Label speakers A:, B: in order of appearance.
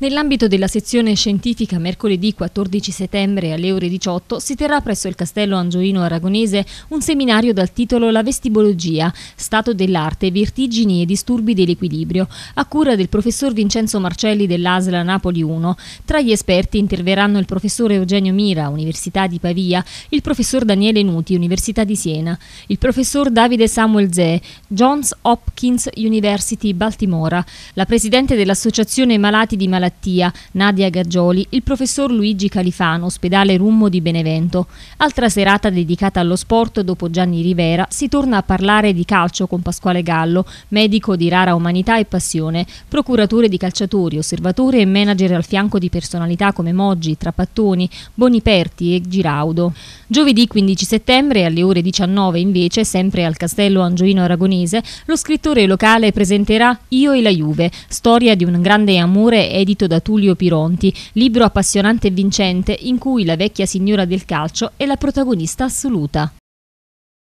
A: Nell'ambito della sezione scientifica mercoledì 14 settembre alle ore 18 si terrà presso il Castello Angioino Aragonese un seminario dal titolo La vestibologia, stato dell'arte, vertigini e disturbi dell'equilibrio, a cura del professor Vincenzo Marcelli dell'Asla Napoli 1. Tra gli esperti interverranno il professor Eugenio Mira, Università di Pavia, il professor Daniele Nuti, Università di Siena, il professor Davide Samuel Zee, Johns Hopkins University Baltimora, la presidente dell'Associazione Malati di Malattia malattia Nadia Gaggioli, il professor Luigi Califano, ospedale Rummo di Benevento. Altra serata dedicata allo sport dopo Gianni Rivera, si torna a parlare di calcio con Pasquale Gallo, medico di rara umanità e passione, procuratore di calciatori, osservatore e manager al fianco di personalità come Moggi, Trapattoni, Boniperti e Giraudo. Giovedì 15 settembre alle ore 19 invece, sempre al Castello Angioino Aragonese, lo scrittore locale presenterà Io e la Juve, storia di un grande amore edito scritto da Tullio Pironti, libro appassionante e vincente in cui la vecchia signora del calcio è la protagonista assoluta.